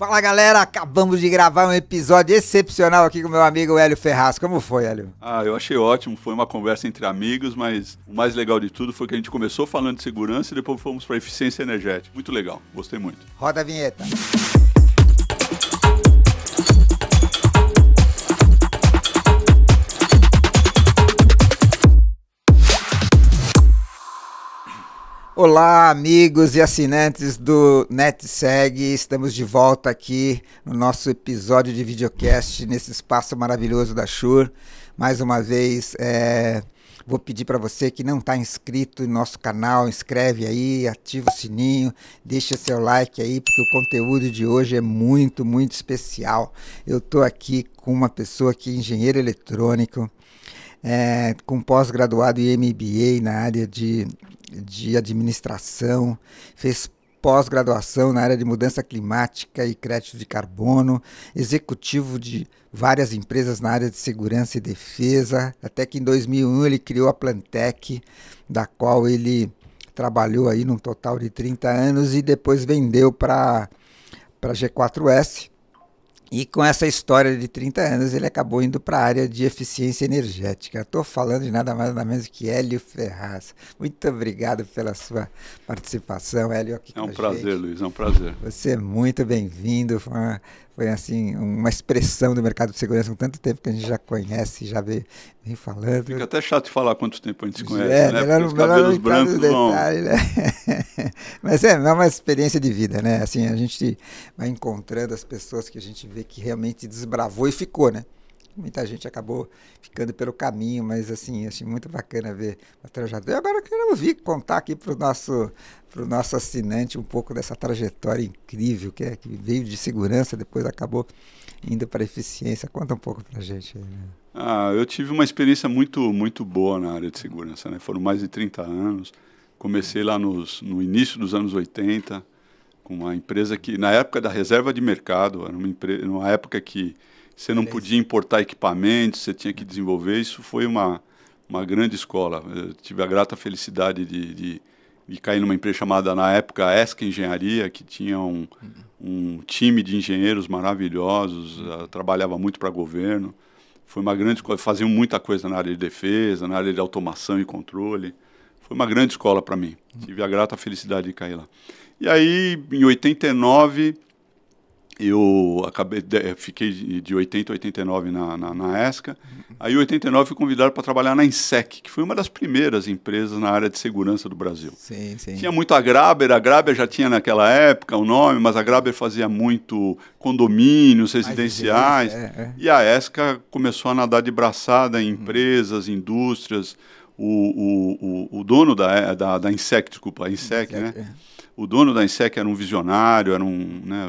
Fala galera, acabamos de gravar um episódio excepcional aqui com meu amigo Hélio Ferraz. Como foi, Hélio? Ah, eu achei ótimo. Foi uma conversa entre amigos, mas o mais legal de tudo foi que a gente começou falando de segurança e depois fomos para eficiência energética. Muito legal, gostei muito. Roda a vinheta. Olá, amigos e assinantes do NetSeg. Estamos de volta aqui no nosso episódio de videocast nesse espaço maravilhoso da Shure. Mais uma vez, é, vou pedir para você que não está inscrito no nosso canal, inscreve aí, ativa o sininho, deixa seu like aí, porque o conteúdo de hoje é muito, muito especial. Eu estou aqui com uma pessoa que é engenheiro eletrônico, é, com pós-graduado e MBA na área de, de administração, fez pós-graduação na área de mudança climática e crédito de carbono, executivo de várias empresas na área de segurança e defesa, até que em 2001 ele criou a Plantec, da qual ele trabalhou aí num total de 30 anos e depois vendeu para para G4S, e com essa história de 30 anos, ele acabou indo para a área de eficiência energética. Estou falando de nada mais nada menos que Hélio Ferraz. Muito obrigado pela sua participação, Hélio. Aqui é um prazer, gente. Luiz, é um prazer. Você é muito bem-vindo. Foi uma, foi assim uma expressão do mercado de segurança com tanto tempo que a gente já conhece, já vem, vem falando. Fica até chato de falar quanto tempo a gente se conhece, é, né? Melhor, Porque os cabelos brancos detalhe, vão... né? Mas é, é uma experiência de vida, né? Assim, a gente vai encontrando as pessoas que a gente vê que realmente desbravou e ficou, né? muita gente acabou ficando pelo caminho, mas assim, achei muito bacana ver a trajetória. E agora eu quero ouvir contar aqui para o nosso, pro nosso assinante um pouco dessa trajetória incrível que, é, que veio de segurança, depois acabou indo para eficiência. Conta um pouco para a gente. Aí, né? ah, eu tive uma experiência muito, muito boa na área de segurança. Né? Foram mais de 30 anos. Comecei lá nos, no início dos anos 80, com uma empresa que, na época da reserva de mercado, era uma, empre... uma época que você não é podia importar equipamentos, você tinha que desenvolver. Isso foi uma, uma grande escola. Eu tive a grata felicidade de, de, de cair numa empresa chamada, na época, Esca Engenharia, que tinha um, um time de engenheiros maravilhosos, eh, trabalhava muito para governo. Foi uma grande escola, faziam muita coisa na área de defesa, na área de automação e controle. Foi uma grande escola para mim. Hum. Tive a grata felicidade de cair lá. E aí, em 89, eu acabei de, eh, fiquei de 80 a 89 na, na, na ESCA. Uhum. Aí, em 89, fui convidado para trabalhar na INSEC, que foi uma das primeiras empresas na área de segurança do Brasil. Sim, sim. Tinha muito a Graber, a Graber já tinha naquela época o nome, mas a Graber fazia muito condomínios residenciais. Vezes, é, é. E a ESCA começou a nadar de braçada em uhum. empresas, uhum. indústrias. O, o, o, o, dono da, da, da INSEC, desculpa, a INSEC, INSEC né? É o dono da Insec era um visionário, era um, né,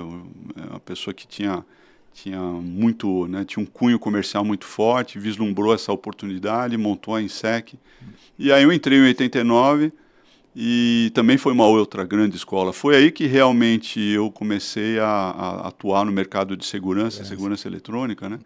uma pessoa que tinha, tinha muito, né, tinha um cunho comercial muito forte, vislumbrou essa oportunidade, montou a Insec. E aí eu entrei em 89 e também foi uma outra grande escola. Foi aí que realmente eu comecei a, a atuar no mercado de segurança, é. segurança eletrônica, né?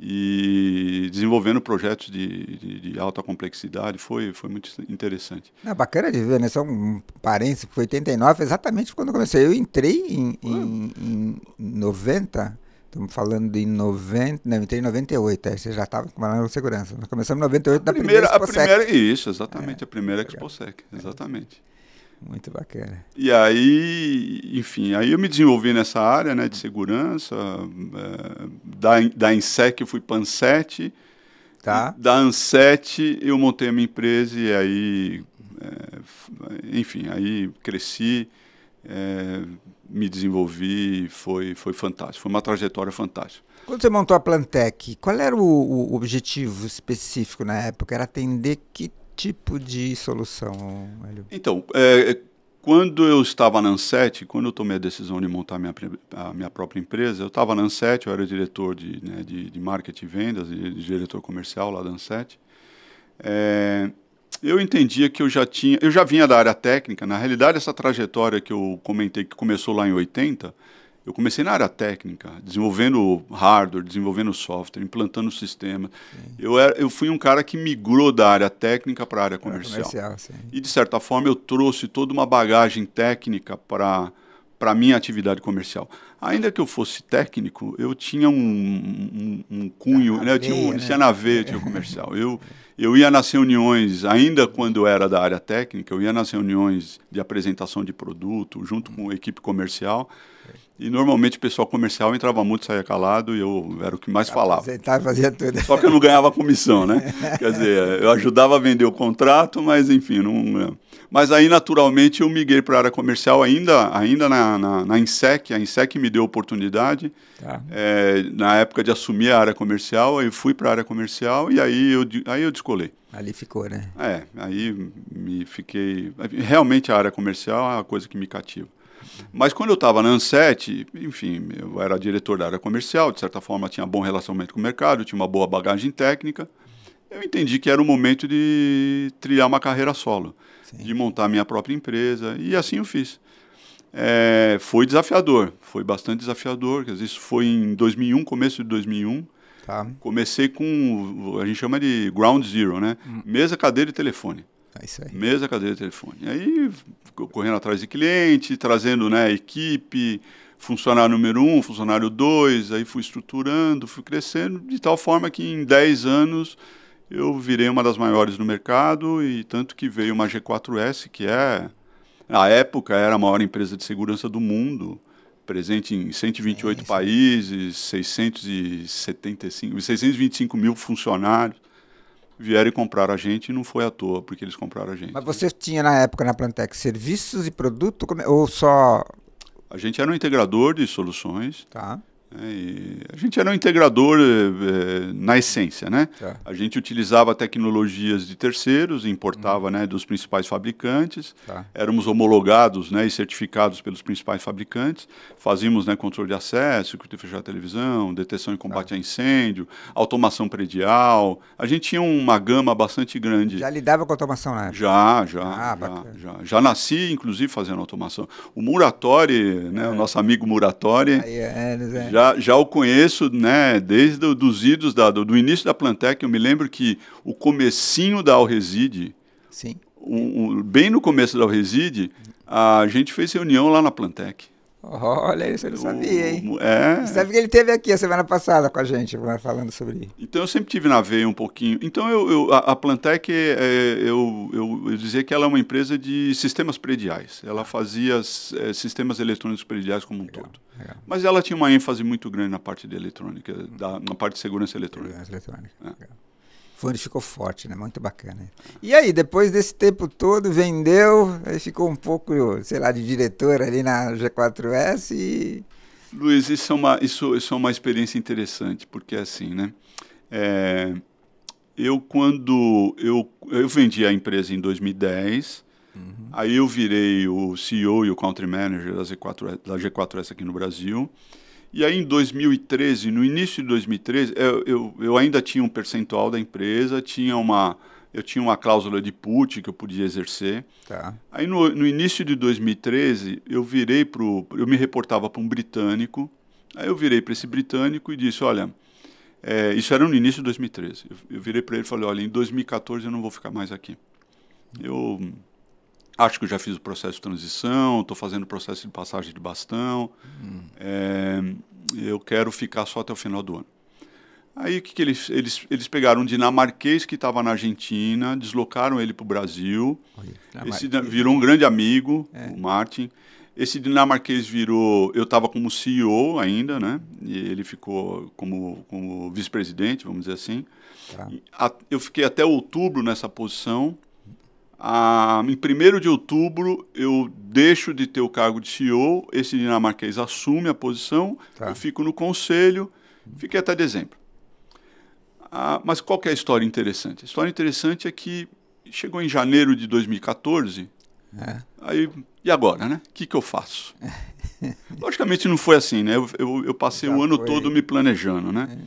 e desenvolvendo projetos de, de, de, alta complexidade. Foi, foi muito interessante. É bacana de ver, né? São um parênteses, foi 89, exatamente quando eu comecei. Eu entrei em, em, em 90. Estamos falando de 90, não, entrei em 98, aí você já estava com segurança. Nós começamos em 98 a da primeira, primeira Exposec. A primeira, isso, exatamente, é, a primeira Exposec, é. exatamente. É. Muito bacana. E aí, enfim, aí eu me desenvolvi nessa área né, de segurança. É, da, da INSEC eu fui PANSET. Tá. Da ANSET eu montei a minha empresa e aí, é, enfim, aí cresci, é, me desenvolvi, foi, foi fantástico. Foi uma trajetória fantástica. Quando você montou a Plantec, qual era o, o objetivo específico na época? Era atender que tipo de solução, Então, é, é, quando eu estava na Anset, quando eu tomei a decisão de montar minha, a minha própria empresa, eu estava na Anset, eu era diretor de, né, de, de marketing e vendas, de, de diretor comercial lá da Anset. É, eu entendia que eu já tinha, eu já vinha da área técnica. Na realidade, essa trajetória que eu comentei que começou lá em 80, eu comecei na área técnica, desenvolvendo hardware, desenvolvendo software, implantando sistema. Eu, era, eu fui um cara que migrou da área técnica para a área comercial. comercial e, de certa forma, eu trouxe toda uma bagagem técnica para a minha atividade comercial. Ainda que eu fosse técnico, eu tinha um, um, um cunho, na né? eu tinha, um, né? tinha é na veia, tinha comercial. Eu, eu ia nas reuniões, ainda quando era da área técnica, eu ia nas reuniões de apresentação de produto, junto com a equipe comercial, e normalmente o pessoal comercial entrava muito, saía calado e eu era o que mais falava. fazia tudo. Só que eu não ganhava comissão, né? Quer dizer, eu ajudava a vender o contrato, mas enfim, não. Né? Mas aí naturalmente eu migrei para a área comercial ainda, ainda na, na, na, INSEC. A INSEC me deu a oportunidade tá. é, na época de assumir a área comercial. Eu fui para a área comercial e aí eu, aí eu descolei. Ali ficou, né? É, aí me fiquei. Realmente a área comercial é a coisa que me cativa. Mas quando eu estava na Anset, enfim, eu era diretor da área comercial, de certa forma tinha bom relacionamento com o mercado, tinha uma boa bagagem técnica, eu entendi que era o momento de trilhar uma carreira solo, Sim. de montar minha própria empresa, e assim eu fiz. É, foi desafiador, foi bastante desafiador, quer dizer, isso foi em 2001, começo de 2001, Tá. Comecei com, a gente chama de ground zero, né? Hum. Mesa, cadeira e telefone. É Mesa, cadeira e telefone. Aí correndo atrás de cliente, trazendo né, equipe, funcionário número um, funcionário dois, aí fui estruturando, fui crescendo, de tal forma que em 10 anos eu virei uma das maiores no mercado e tanto que veio uma G4S, que é, na época, era a maior empresa de segurança do mundo, presente em 128 é países, 675, 625 mil funcionários vieram e compraram a gente e não foi à toa, porque eles compraram a gente. Mas você tinha na época na Plantec serviços e produto é, ou só. A gente era um integrador de soluções. Tá. Né? E a gente era um integrador é, na essência, né? É. A gente utilizava tecnologias de terceiros, importava uhum. né, dos principais fabricantes, tá. éramos homologados né, e certificados pelos principais fabricantes, fazíamos né, controle de acesso, circuito de fechar televisão, detecção e tá. combate tá. a incêndio, automação predial. A gente tinha uma gama bastante grande. Já lidava com automação na né? Já, já. Ah, já, já, já nasci, inclusive, fazendo automação. O Muratori, né, é. o nosso amigo Muratori, é, é, é já, já o conheço né, desde os idos da, do, do, início da Plantec. Eu me lembro que o comecinho da Alreside, Sim. bem no começo da Alreside, a gente fez reunião lá na Plantec. Olha, isso eu não sabia, hein? É. Você sabe que ele teve aqui a semana passada com a gente, falando sobre. Então eu sempre tive na veia um pouquinho. Então eu, eu a, a Plantec, é, é, eu, eu, eu, dizia que ela é uma empresa de sistemas prediais. Ela fazia é, sistemas eletrônicos prediais como um legal, todo. Legal. Mas ela tinha uma ênfase muito grande na parte de eletrônica, da, na parte de segurança eletrônica. Segurança eletrônica. É. Legal foi onde ficou forte, né? Muito bacana. E aí, depois desse tempo todo, vendeu, aí ficou um pouco, sei lá, de diretor ali na G4S e... Luiz, isso é uma, isso, isso é uma experiência interessante, porque é assim, né? É, eu quando eu, eu vendi a empresa em 2010, uhum. aí eu virei o CEO e o Country Manager da, 4 da G4S aqui no Brasil. E aí em 2013, no início de 2013, eu, eu, eu, ainda tinha um percentual da empresa, tinha uma, eu tinha uma cláusula de put que eu podia exercer. Tá. Aí no, no início de 2013, eu virei para eu me reportava para um britânico, aí eu virei para esse britânico e disse, olha, é, isso era no início de 2013, eu, eu virei para ele e falei, olha, em 2014 eu não vou ficar mais aqui. Eu acho que eu já fiz o processo de transição, estou fazendo o processo de passagem de bastão, hum. é, eu quero ficar só até o final do ano. Aí o que, que eles, eles, eles pegaram um dinamarquês que estava na Argentina, deslocaram ele para o Brasil. esse virou um grande amigo, é. o Martin. Esse dinamarquês virou. Eu estava como CEO ainda, né? E ele ficou como, como vice-presidente, vamos dizer assim. Tá. Eu fiquei até outubro nessa posição. Ah, em 1 de outubro, eu deixo de ter o cargo de CEO, esse dinamarquês assume a posição, tá. eu fico no conselho, fiquei até dezembro. Ah, mas qual é a história interessante? A história interessante é que chegou em janeiro de 2014, é. aí, e agora, né? O que, que eu faço? Logicamente não foi assim, né? Eu, eu, eu passei Já o ano foi... todo me planejando, né? É.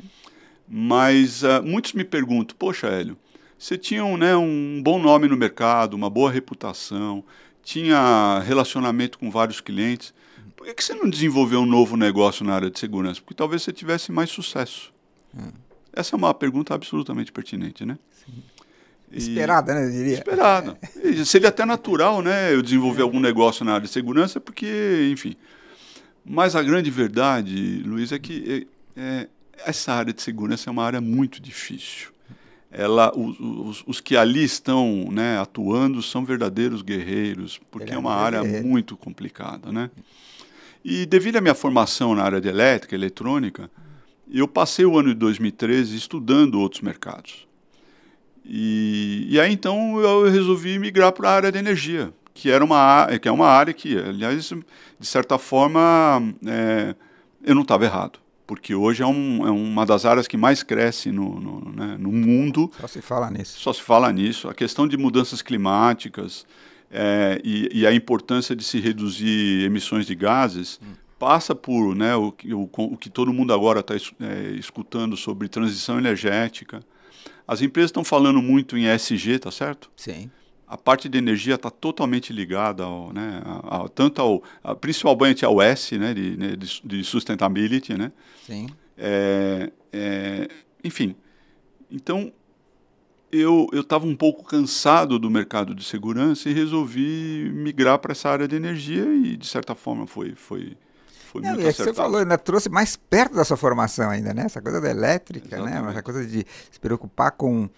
Mas ah, muitos me perguntam, poxa, Hélio, você tinha um, né, um bom nome no mercado, uma boa reputação, tinha relacionamento com vários clientes. Por que, que você não desenvolveu um novo negócio na área de segurança? Porque talvez você tivesse mais sucesso. Hum. Essa é uma pergunta absolutamente pertinente, né? Sim. E... Esperada, né? Eu diria. Esperada. É. Seria até natural, né? Eu desenvolver é. algum negócio na área de segurança, porque, enfim. Mas a grande verdade, Luiz, é que é, é essa área de segurança é uma área muito difícil ela, os, os, que ali estão né, atuando são verdadeiros guerreiros, porque é uma área muito complicada. Né? E devido à minha formação na área de elétrica, eletrônica, eu passei o ano de 2013 estudando outros mercados. E, e aí então eu resolvi migrar para a área de energia, que, era uma, que é uma área que, aliás, de certa forma, é, eu não estava errado porque hoje é, um, é, uma das áreas que mais cresce no, no, né, no, mundo. Só se fala nisso. Só se fala nisso. A questão de mudanças climáticas é, e, e, a importância de se reduzir emissões de gases hum. passa por né, o, o, o, que todo mundo agora está é, escutando sobre transição energética. As empresas estão falando muito em SG, tá certo? Sim a parte de energia está totalmente ligada ao, né, a, a, tanto ao, a, principalmente ao S, né, de, né, de, de sustentability, né? Sim. É, é, enfim, então eu estava um pouco cansado do mercado de segurança e resolvi migrar para essa área de energia e, de certa forma, foi, foi, foi Não, é, muito é você falou, ainda né, trouxe mais perto da sua formação ainda, né? Essa coisa da elétrica, né, Exatamente. né? Essa coisa de se preocupar com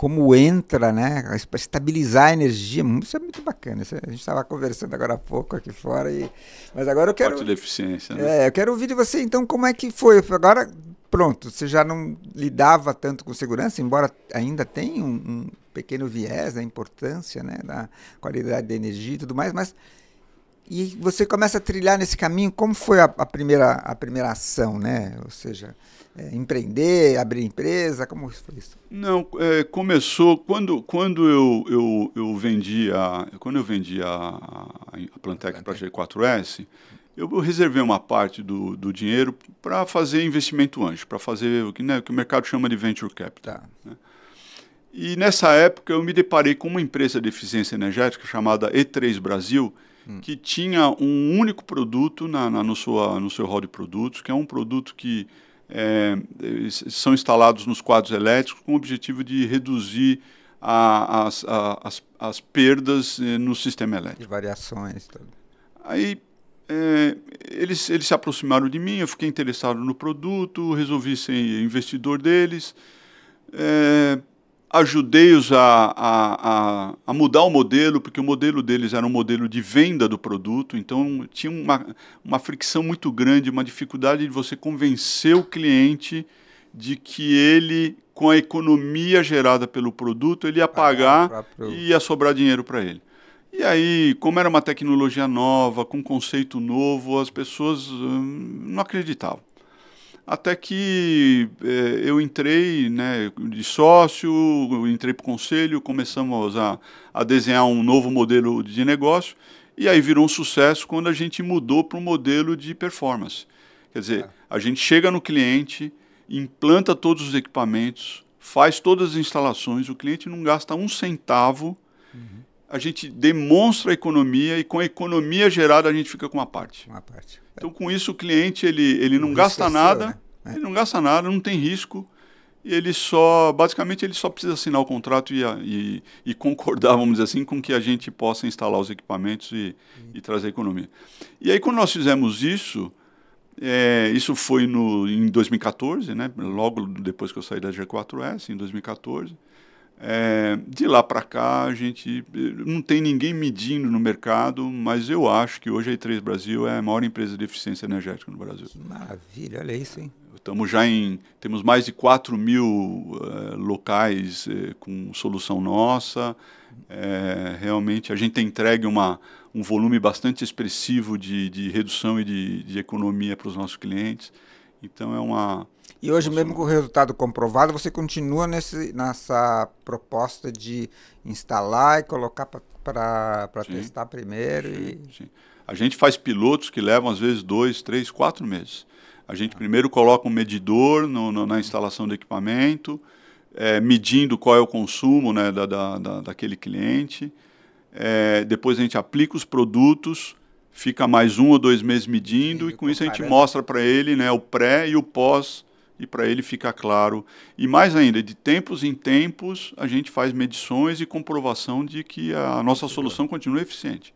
como entra, né? para Estabilizar a energia, isso é muito bacana. Isso, é, a gente estava conversando agora há pouco aqui fora, e, mas agora eu quero. Parte da eficiência, né? É, eu quero ouvir de você, então, como é que foi? Agora, pronto, você já não lidava tanto com segurança, embora ainda tenha um, um pequeno viés da importância, né? Da qualidade da energia e tudo mais, mas e você começa a trilhar nesse caminho. Como foi a, a, primeira, a primeira ação, né? Ou seja, é, empreender, abrir empresa? Como foi isso? Não, é, começou quando, quando eu, eu, eu vendi a, quando eu vendi a, a, Plantec para a G4S, eu, reservei uma parte do, do dinheiro para fazer investimento anjo, para fazer o que, né, o que o mercado chama de venture capital. Tá. Né? E nessa época eu me deparei com uma empresa de eficiência energética chamada E3 Brasil, hum. que tinha um único produto na, na, no, sua, no seu hall de produtos, que é um produto que é, são instalados nos quadros elétricos com o objetivo de reduzir a, as, a, as, as, perdas é, no sistema elétrico. E variações. tudo. Aí é, eles, eles se aproximaram de mim, eu fiquei interessado no produto, resolvi ser investidor deles. É, ajudei-os a, a, a, mudar o modelo, porque o modelo deles era um modelo de venda do produto, então tinha uma, uma fricção muito grande, uma dificuldade de você convencer o cliente de que ele, com a economia gerada pelo produto, ele ia pagar e ia sobrar dinheiro para ele. E aí, como era uma tecnologia nova, com um conceito novo, as pessoas hum, não acreditavam. Até que é, eu entrei né, de sócio, entrei para o conselho, começamos a, a desenhar um novo modelo de negócio e aí virou um sucesso quando a gente mudou para o modelo de performance. Quer dizer, é. a gente chega no cliente, implanta todos os equipamentos, faz todas as instalações, o cliente não gasta um centavo, uhum. a gente demonstra a economia e com a economia gerada a gente fica com uma parte. Uma parte. Então, com isso, o cliente ele, ele não, não gasta nada, né? É. ele não gasta nada, não tem risco. Ele só, basicamente, ele só precisa assinar o contrato e, e, e concordar, vamos dizer assim, com que a gente possa instalar os equipamentos e, e trazer economia. E aí, quando nós fizemos isso, é, isso foi no, em 2014, né? logo depois que eu saí da G4S, em 2014. É, de lá para cá, a gente eh, não tem ninguém medindo no mercado, mas eu acho que hoje a E3 Brasil é a maior empresa de eficiência energética no Brasil. Que maravilha, olha isso, hein? É, estamos já em. Temos mais de 4 mil uh, locais uh, com solução nossa. É, realmente, a gente tem entregue uma, um volume bastante expressivo de, de redução e de, de economia para os nossos clientes. Então, é uma e hoje, mesmo com o resultado comprovado, você continua nesse, nessa proposta de instalar e colocar para testar primeiro? Sim, e... sim. A gente faz pilotos que levam, às vezes, dois, três, quatro meses. A gente ah. primeiro coloca um medidor no, no, na instalação do equipamento, é, medindo qual é o consumo né, da, da, da daquele cliente. É, depois a gente aplica os produtos fica mais um ou dois meses medindo e com comparando. isso a gente mostra para ele né, o pré e o pós e para ele ficar claro. E mais ainda, de tempos em tempos, a gente faz medições e comprovação de que a nossa solução continua eficiente.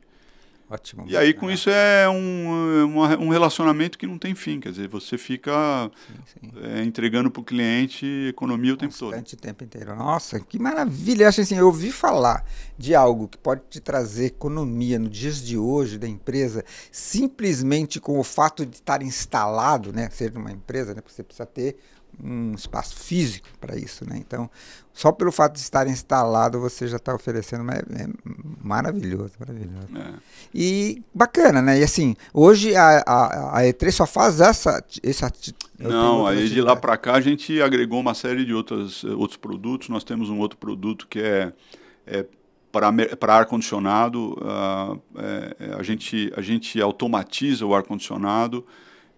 Ótimo. E aí, com isso, é um, uma, um relacionamento que não tem fim. Quer dizer, você fica sim, sim. É, entregando para o cliente economia o Constante tempo todo. o tempo inteiro. Nossa, que maravilha. Eu acho assim, eu ouvi falar de algo que pode te trazer economia nos dias de hoje da empresa, simplesmente com o fato de estar instalado, né? Seja uma empresa, né? Porque você precisa ter um espaço físico para isso, né? Então, só pelo fato de estar instalado, você já está oferecendo, mas é maravilhoso, maravilhoso. É. E bacana, né? E assim, hoje a, a, a E3 só faz essa... essa Não, aí de lá para cá a gente agregou uma série de outras, eh, outros produtos. Nós temos um outro produto que é, é para ar-condicionado. Uh, a, gente, a gente automatiza o ar-condicionado,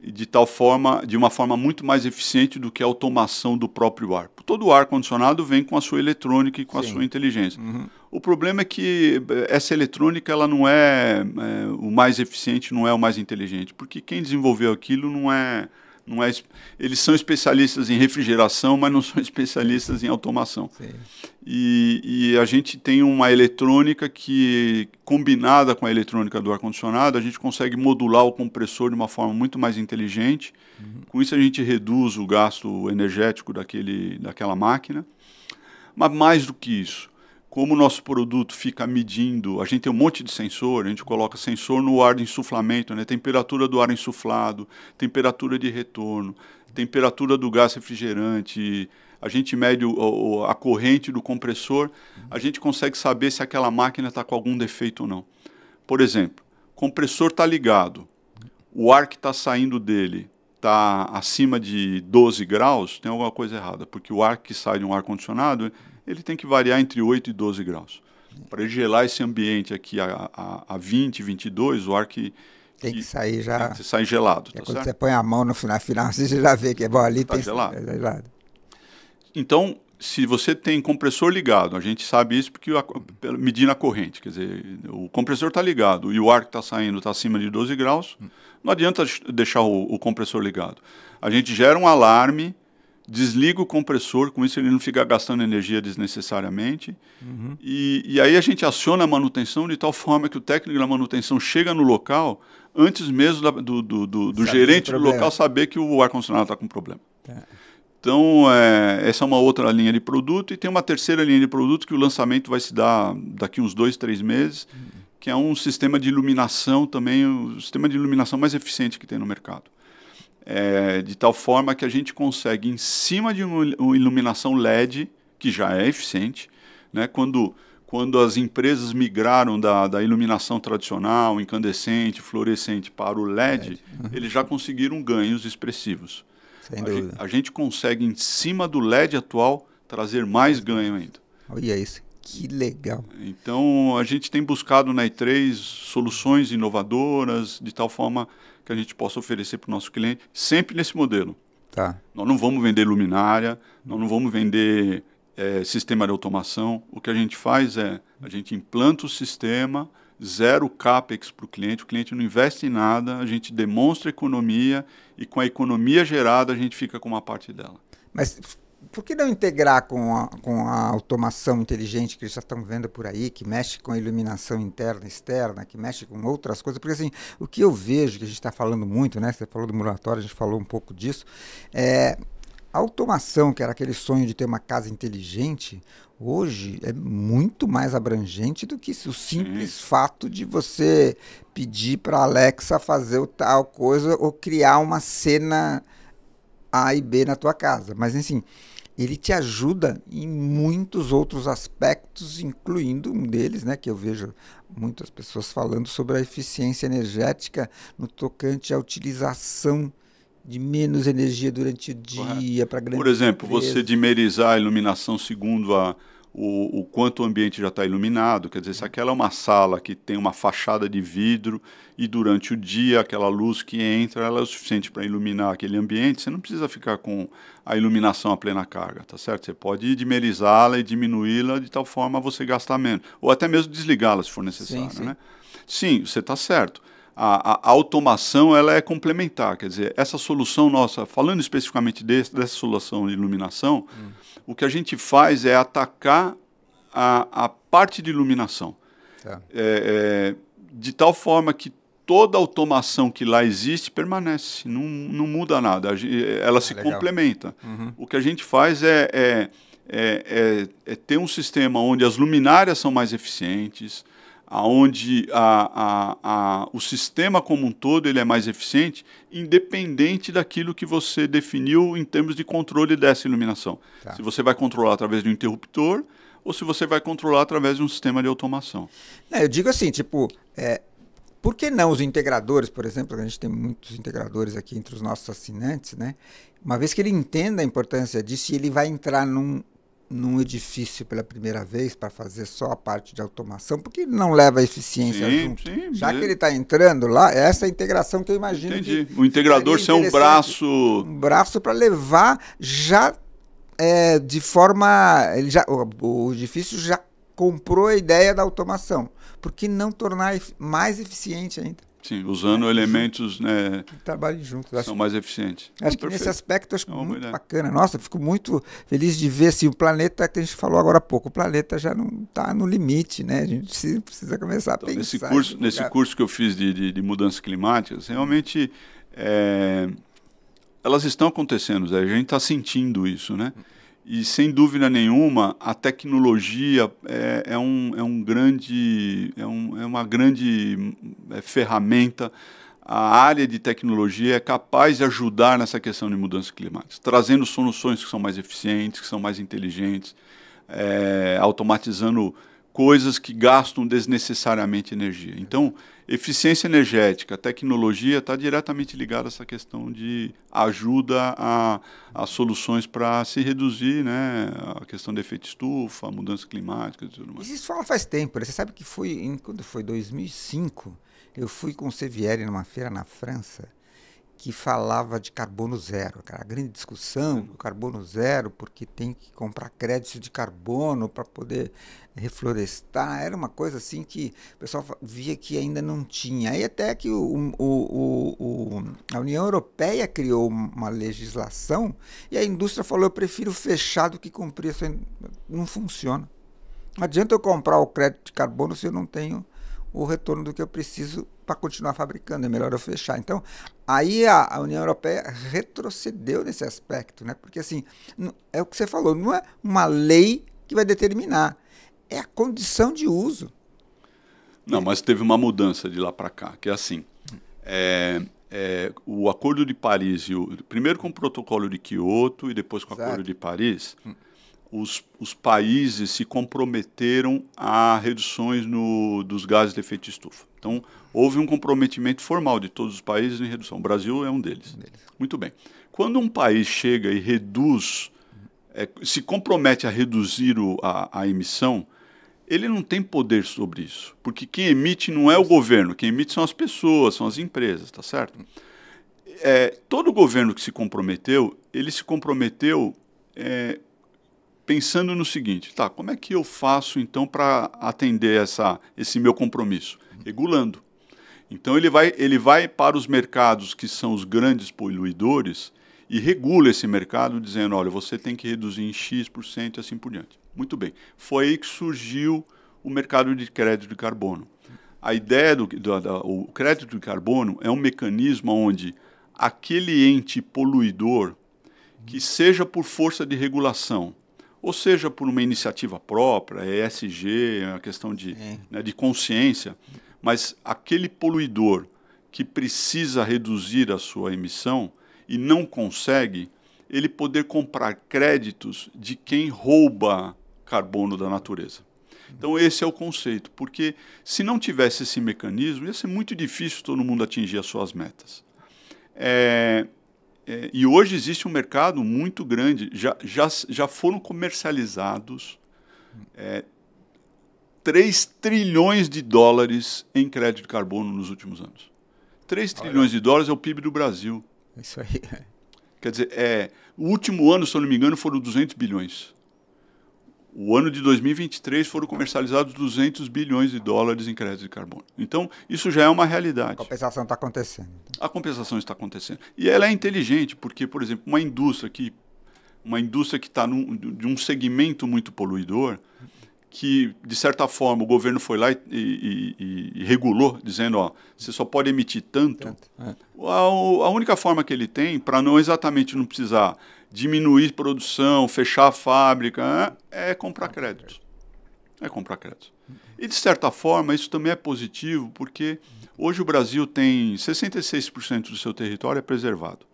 de tal forma, de uma forma muito mais eficiente do que a automação do próprio ar. Todo o ar condicionado vem com a sua eletrônica e com Sim. a sua inteligência. Uhum. O problema é que eh, essa eletrônica ela não é, é, o mais eficiente, não é o mais inteligente, porque quem desenvolveu aquilo não é não é, eles são especialistas em refrigeração, mas não são especialistas em automação. E, e, a gente tem uma eletrônica que, combinada com a eletrônica do ar-condicionado, a gente consegue modular o compressor de uma forma muito mais inteligente. Uhum. Com isso, a gente reduz o gasto energético daquele, daquela máquina. Mas mais do que isso, como o nosso produto fica medindo, a gente tem um monte de sensor, a gente coloca sensor no ar de insuflamento, né? temperatura do ar insuflado, temperatura de retorno, temperatura do gás refrigerante, a gente mede o, a corrente do compressor, a gente consegue saber se aquela máquina está com algum defeito ou não. Por exemplo, compressor está ligado, o ar que está saindo dele está acima de 12 graus, tem alguma coisa errada, porque o ar que sai de um ar-condicionado ele tem que variar entre 8 e 12 graus. Para gelar esse ambiente aqui a, a, a 20, 22, o ar que, tem que sair já. Tem que sair gelado. Tá quando certo? você põe a mão no final, você já vê que é bom, ali tá tem gelado. É gelado. Então, se você tem compressor ligado, a gente sabe isso porque a, medindo a corrente, quer dizer, o compressor está ligado e o ar que está saindo está acima de 12 graus, hum. não adianta deixar o, o, compressor ligado. A gente gera um alarme, desliga o compressor, com isso ele não fica gastando energia desnecessariamente, uhum. e, e aí a gente aciona a manutenção de tal forma que o técnico da manutenção chega no local antes mesmo da, do, do, do, do gerente do local saber que o ar-condicionado está com problema. É. Então, é, essa é uma outra linha de produto. E tem uma terceira linha de produto que o lançamento vai se dar daqui uns dois, três meses, uhum. que é um sistema de iluminação também, o sistema de iluminação mais eficiente que tem no mercado. É, de tal forma que a gente consegue, em cima de uma iluminação LED, que já é eficiente, né, quando, quando as empresas migraram da, da iluminação tradicional, incandescente, fluorescente, para o LED, LED. eles já conseguiram ganhos expressivos. Sem a dúvida. Gente, a gente consegue, em cima do LED atual, trazer mais ganho ainda. Olha isso, que legal. Então, a gente tem buscado na E3 soluções inovadoras, de tal forma que a gente possa oferecer para o nosso cliente, sempre nesse modelo. Tá. Nós não vamos vender luminária, nós não vamos vender é, sistema de automação. O que a gente faz é, a gente implanta o sistema zero CAPEX para o cliente, o cliente não investe em nada, a gente demonstra economia e com a economia gerada a gente fica com uma parte dela. Mas por que não integrar com a, com a automação inteligente que já estão vendo por aí, que mexe com a iluminação interna e externa, que mexe com outras coisas? Porque assim, o que eu vejo, que a gente está falando muito, né? Você falou do moratório, a gente falou um pouco disso, é a automação, que era aquele sonho de ter uma casa inteligente, hoje é muito mais abrangente do que o simples fato de você pedir para a Alexa fazer o tal coisa ou criar uma cena A e B na tua casa. Mas assim, ele te ajuda em muitos outros aspectos, incluindo um deles, né, que eu vejo muitas pessoas falando sobre a eficiência energética no tocante à utilização de menos energia durante o dia para grande Por exemplo, empresa. você dimerizar a iluminação segundo a, o, o quanto o ambiente já está iluminado, quer dizer, se uhum. aquela é uma sala que tem uma fachada de vidro e durante o dia aquela luz que entra ela é o suficiente para iluminar aquele ambiente, você não precisa ficar com a iluminação a plena carga, tá certo? Você pode dimerizá-la e diminuí-la de tal forma você gastar menos, ou até mesmo desligá-la se for necessário, sim, sim. né? Sim, você está certo a, a, automação ela é complementar, quer dizer, essa solução nossa, falando especificamente desse, dessa solução de iluminação, hum. o que a gente faz é atacar a, a parte de iluminação. Tá. É, é, de tal forma que toda automação que lá existe permanece, não, não muda nada, gente, é, ela ah, se legal. complementa. Uhum. O que a gente faz é, é, é, é ter um sistema onde as luminárias são mais eficientes, onde a, a, a, o sistema como um todo ele é mais eficiente, independente daquilo que você definiu em termos de controle dessa iluminação. Tá. Se você vai controlar através de um interruptor ou se você vai controlar através de um sistema de automação. Não, eu digo assim, tipo, é, por que não os integradores, por exemplo, a gente tem muitos integradores aqui entre os nossos assinantes, né? Uma vez que ele entenda a importância disso, ele vai entrar num, num edifício pela primeira vez para fazer só a parte de automação, porque ele não leva a eficiência sim, junto. Sim, Já que ele está entrando lá, é essa é a integração que eu imagino. Entendi. o integrador ser um braço. Um braço para levar já é, de forma. Ele já, o, o edifício já comprou a ideia da automação. Por que não tornar mais eficiente ainda? Sim, usando é, elementos né, que trabalhem juntos. Acho, são mais eficientes. Acho que ah, Perfeito. nesse aspecto acho é muito ideia. bacana. Nossa, fico muito feliz de ver assim, o planeta que a gente falou agora há pouco. O planeta já não está no limite, né? A gente precisa começar então, a pensar. Nesse curso, nesse curso que eu fiz de, de, de mudanças climáticas, realmente é, elas estão acontecendo, Zé. a gente está sentindo isso, né? E sem dúvida nenhuma, a tecnologia é, é, um, é, um grande, é, um, é uma grande é, ferramenta. A área de tecnologia é capaz de ajudar nessa questão de mudanças climáticas, trazendo soluções que são mais eficientes, que são mais inteligentes, é, automatizando coisas que gastam desnecessariamente energia. Então, eficiência energética, tecnologia está diretamente ligada a essa questão de ajuda a, a soluções para se reduzir, né, a questão de efeito estufa, mudanças climáticas e tudo mais. Isso fala faz tempo, né? você sabe que foi em, quando foi 2005, eu fui com o Sevieri numa feira na França que falava de carbono zero, cara. grande discussão do carbono zero, porque tem que comprar crédito de carbono para poder reflorestar, era uma coisa assim que o pessoal via que ainda não tinha. Aí até que o, o, o, a União Europeia criou uma legislação e a indústria falou: eu prefiro fechar do que cumprir. Isso não funciona. Não adianta eu comprar o crédito de carbono se eu não tenho o retorno do que eu preciso para continuar fabricando, é melhor eu fechar. Então, aí a, a, União Europeia retrocedeu nesse aspecto, né? porque assim, é o que você falou, não é uma lei que vai determinar, é a condição de uso. Não, mas teve uma mudança de lá para cá, que é assim, é, é, o Acordo de Paris, o, primeiro com o Protocolo de Kyoto e depois com o Exato. Acordo de Paris... Hum os, os países se comprometeram a reduções no, dos gases de efeito de estufa. Então, houve um comprometimento formal de todos os países em redução. O Brasil é um deles. Um deles. Muito bem. Quando um país chega e reduz, é, se compromete a reduzir o, a, a emissão, ele não tem poder sobre isso, porque quem emite não é o governo, quem emite são as pessoas, são as empresas, tá certo? É, todo governo que se comprometeu, ele se comprometeu é, pensando no seguinte, tá, como é que eu faço então para atender essa, esse meu compromisso? Regulando. Então ele vai, ele vai para os mercados que são os grandes poluidores e regula esse mercado dizendo, olha, você tem que reduzir em X% e assim por diante. Muito bem. Foi aí que surgiu o mercado de crédito de carbono. A ideia do, do, do o crédito de carbono é um mecanismo onde aquele ente poluidor que seja por força de regulação ou seja por uma iniciativa própria, é ESG, é a questão de, né, de consciência, mas aquele poluidor que precisa reduzir a sua emissão e não consegue, ele poder comprar créditos de quem rouba carbono da natureza. Então esse é o conceito, porque se não tivesse esse mecanismo, ia ser muito difícil todo mundo atingir as suas metas. É, é, e hoje existe um mercado muito grande, já, já, já foram comercializados é, 3 trilhões de dólares em crédito de carbono nos últimos anos. 3 Olha. trilhões de dólares é o PIB do Brasil. Isso aí. É. Quer dizer, é, o último ano, se eu não me engano, foram 200 bilhões. O ano de 2023 foram comercializados 200 bilhões de dólares em crédito de carbono. Então, isso já é uma realidade. A compensação está acontecendo. Então. A compensação está acontecendo. E ela é inteligente, porque, por exemplo, uma indústria que uma indústria que está de um segmento muito poluidor, que, de certa forma, o governo foi lá e, e, e regulou, dizendo, ó, você só pode emitir tanto. tanto. É. A, a, única forma que ele tem, para não exatamente não precisar diminuir produção, fechar a fábrica, é, é comprar crédito. É comprar crédito. E, de certa forma, isso também é positivo, porque hoje o Brasil tem 66% do seu território é preservado.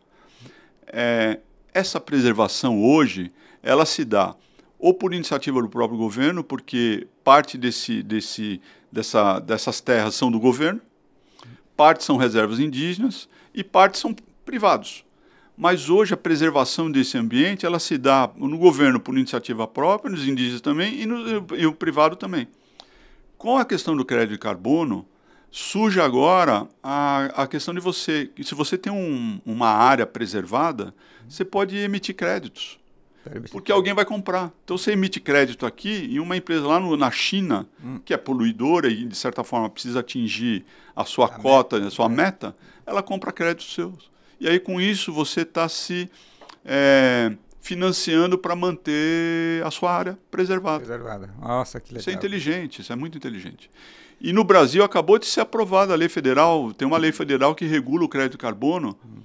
É, essa preservação hoje, ela se dá ou por iniciativa do próprio governo, porque parte desse, desse, dessa, dessas terras são do governo, parte são reservas indígenas e parte são privados mas hoje a preservação desse ambiente ela se dá no governo por iniciativa própria, nos indígenas também e no e o privado também. Com a questão do crédito de carbono, surge agora a, a questão de você, se você tem um, uma área preservada, você pode emitir créditos. Porque alguém vai comprar. Então você emite crédito aqui e uma empresa lá no, na China, hum. que é poluidora e de certa forma precisa atingir a sua a cota, meta. a sua é. meta, ela compra créditos seus e aí com isso você está se é, financiando para manter a sua área preservada. Preservada. Nossa, que é legal. Isso é inteligente, isso é muito inteligente. E no Brasil acabou de ser aprovada a lei federal, tem uma lei federal que regula o crédito carbono. Hum.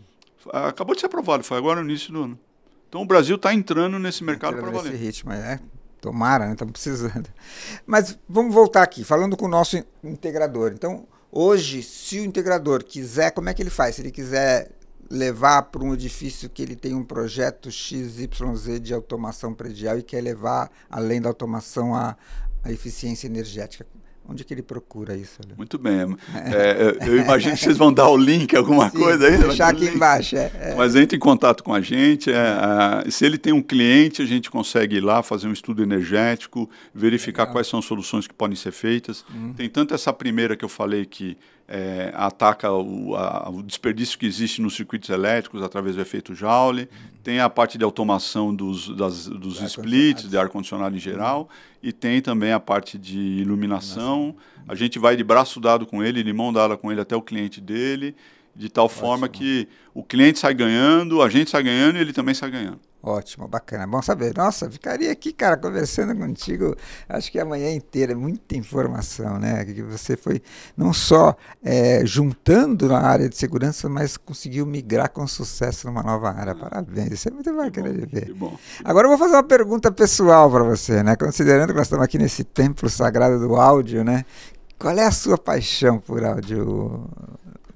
Ah, acabou de ser aprovado, foi agora no início do ano. Então o Brasil está entrando nesse tá mercado para valer. Nesse ritmo, é. Tomara, né? Estamos precisando. Mas vamos voltar aqui, falando com o nosso integrador. Então, hoje, se o integrador quiser, como é que ele faz? Se ele quiser levar para um edifício que ele tem um projeto XYZ de automação predial e quer levar, além da automação, a, a eficiência energética. Onde que ele procura isso? Né? Muito bem. É, eu imagino que vocês vão dar o link, alguma Sim, coisa aí. Né? Deixar aqui embaixo. É, é. Mas entre em contato com a gente. É, a, se ele tem um cliente, a gente consegue ir lá fazer um estudo energético, verificar Legal. quais são as soluções que podem ser feitas. Hum. Tem tanto essa primeira que eu falei que é, ataca o, a, o, desperdício que existe nos circuitos elétricos através do efeito Joule, uhum. tem a parte de automação dos, das, dos splits, de ar-condicionado em geral, e tem também a parte de iluminação. iluminação. A gente vai de braço dado com ele, de mão dada com ele até o cliente dele, de tal Ótimo. forma que o cliente sai ganhando, a gente sai ganhando e ele também sai ganhando. Ótimo, bacana. Bom saber. Nossa, ficaria aqui, cara, conversando contigo, acho que a manhã inteira. Muita informação, né? Que você foi não só é, juntando na área de segurança, mas conseguiu migrar com sucesso numa nova área. Ah, Parabéns. Isso é muito bacana de ver. Agora eu vou fazer uma pergunta pessoal para você, né? Considerando que nós estamos aqui nesse templo sagrado do áudio, né? Qual é a sua paixão por áudio,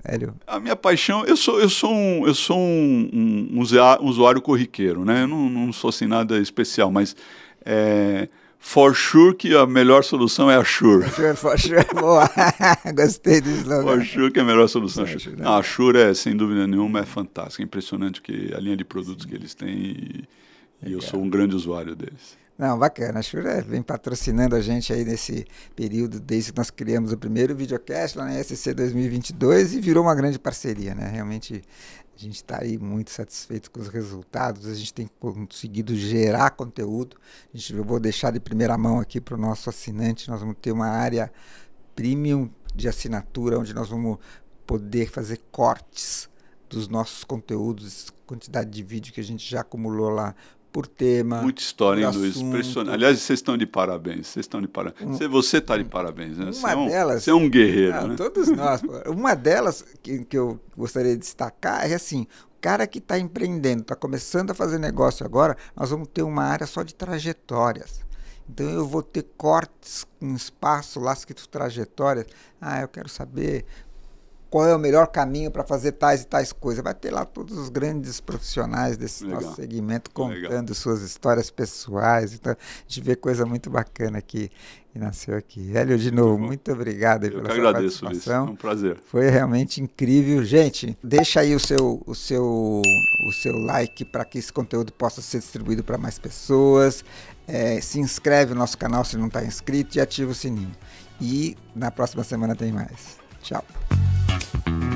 Hélio? A minha paixão, eu sou, eu sou, um, eu sou um, um, um usuário corriqueiro, né? Eu não, não sou assim nada especial, mas é, for sure que a melhor solução é a Shure. For sure, for sure. Boa. Gostei disso. slogan. For sure que é a melhor solução. sure. Não, a Shure é, sem dúvida nenhuma, é fantástica. É impressionante que a linha de produtos Sim. que eles têm e, e eu sou um grande usuário deles. Não, bacana. A Shura vem patrocinando a gente aí nesse período, desde que nós criamos o primeiro videocast lá na SC 2022 e virou uma grande parceria, né? Realmente a gente está aí muito satisfeito com os resultados, a gente tem conseguido gerar conteúdo. A gente eu vou deixar de primeira mão aqui para o nosso assinante, nós vamos ter uma área premium de assinatura onde nós vamos poder fazer cortes dos nossos conteúdos, quantidade de vídeo que a gente já acumulou lá por tema. Muita história, hein, Luiz? Impressionante. Aliás, vocês estão de parabéns. Vocês estão de parabéns. Você está de parabéns, né? Uma você é um, delas. Você é um guerreiro. Não, ah, né? Todos nós. Uma delas que, que eu gostaria de destacar é assim: o cara que está empreendendo, está começando a fazer negócio agora, nós vamos ter uma área só de trajetórias. Então eu vou ter cortes em espaço, lá escrito trajetórias. Ah, eu quero saber qual é o melhor caminho para fazer tais e tais coisas. Vai ter lá todos os grandes profissionais desse Legal. nosso segmento contando Legal. suas histórias pessoais. Então, a gente vê coisa muito bacana aqui que nasceu aqui. Hélio, de novo, muito, muito obrigado Eu pela sua agradeço, participação. Isso. É um prazer. Foi realmente incrível. Gente, deixa aí o seu, o seu, o seu like para que esse conteúdo possa ser distribuído para mais pessoas. É, se inscreve no nosso canal se não está inscrito e ativa o sininho. E na próxima semana tem mais. Tchau. Mm-hmm.